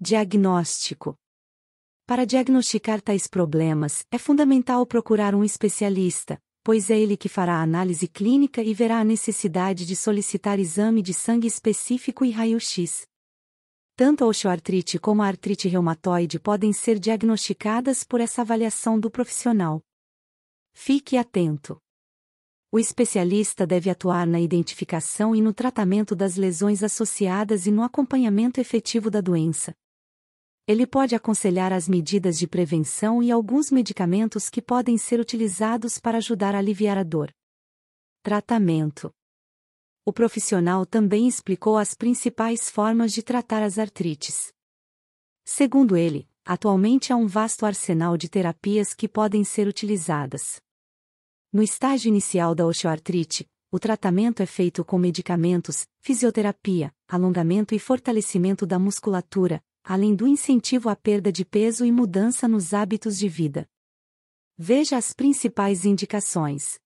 Diagnóstico. Para diagnosticar tais problemas, é fundamental procurar um especialista, pois é ele que fará a análise clínica e verá a necessidade de solicitar exame de sangue específico e raio-x. Tanto a osteoartrite como a artrite reumatoide podem ser diagnosticadas por essa avaliação do profissional. Fique atento. O especialista deve atuar na identificação e no tratamento das lesões associadas e no acompanhamento efetivo da doença, ele pode aconselhar as medidas de prevenção e alguns medicamentos que podem ser utilizados para ajudar a aliviar a dor. Tratamento o profissional também explicou as principais formas de tratar as artrites. Segundo ele, atualmente há um vasto arsenal de terapias que podem ser utilizadas. No estágio inicial da osteoartrite, o tratamento é feito com medicamentos, fisioterapia, alongamento e fortalecimento da musculatura, além do incentivo à perda de peso e mudança nos hábitos de vida. Veja as principais indicações: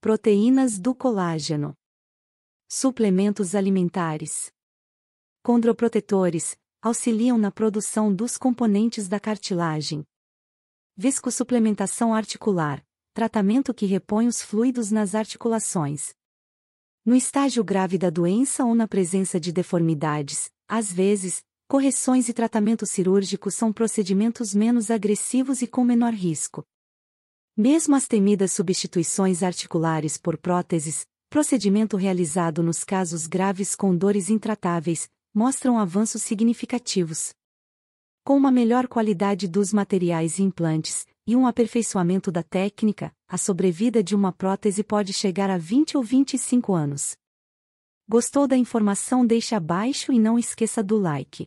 proteínas do colágeno, suplementos alimentares, condroprotetores, auxiliam na produção dos componentes da cartilagem. Viscosuplementação articular, tratamento que repõe os fluidos nas articulações. No estágio grave da doença ou na presença de deformidades, às vezes, correções e tratamentos cirúrgicos são procedimentos menos agressivos e com menor risco. Mesmo as temidas substituições articulares por próteses, procedimento realizado nos casos graves com dores intratáveis, mostram avanços significativos. Com uma melhor qualidade dos materiais e implantes, e um aperfeiçoamento da técnica, a sobrevida de uma prótese pode chegar a 20 ou 25 anos. Gostou da informação? Deixa abaixo e não esqueça do like.